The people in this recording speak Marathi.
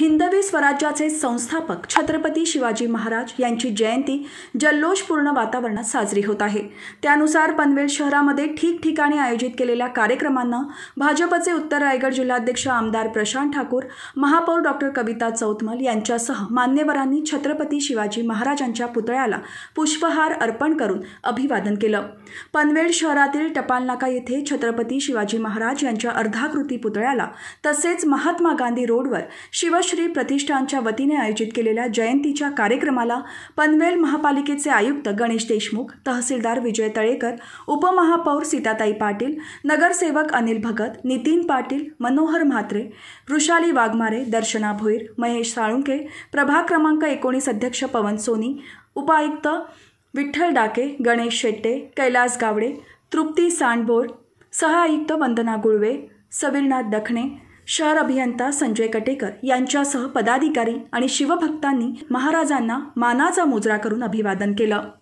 हिंदवी स्वराज्याचे संस्थापक छत्रपती शिवाजी महाराज यांची जयंती जल्लोषपूर्ण वातावरणात साजरी होत आहे त्यानुसार पनवेल शहरामध्ये ठिकठिकाणी आयोजित केलेल्या कार्यक्रमांना भाजपचे उत्तर रायगड जिल्हाध्यक्ष आमदार प्रशांत ठाकूर महापौर डॉक्टर कविता चौतमल यांच्यासह मान्यवरांनी छत्रपती शिवाजी महाराजांच्या पुतळ्याला पुष्पहार अर्पण करून अभिवादन केलं पनवेल शहरातील टपालनाका येथे छत्रपती शिवाजी महाराज यांच्या अर्धाकृती पुतळ्याला तसेच महात्मा गांधी रोडवर शिव श्री प्रतिष्ठानच्या वतीने आयोजित केलेल्या जयंतीच्या कार्यक्रमाला पनवेल महापालिकेचे आयुक्त गणेश देशमुख तहसीलदार विजय तळेकर उपमहापौर सीताताई पाटील नगरसेवक अनिल भगत नितीन पाटील मनोहर म्हात्रे वृषाली वाघमारे दर्शना भोईर महेश साळुंके प्रभाग क्रमांक एकोणीस अध्यक्ष पवन सोनी उपायुक्त विठ्ठल डाके गणेश शेट्टे कैलास गावडे तृप्ती सांडबोर सह आयुक्त वंदना गुळवे सवीरनाथ दखणे शहर अभियंता संजय कटेकर यांच्यासह पदाधिकारी आणि शिवभक्तांनी महाराजांना मानाचा मुजरा करून अभिवादन केलं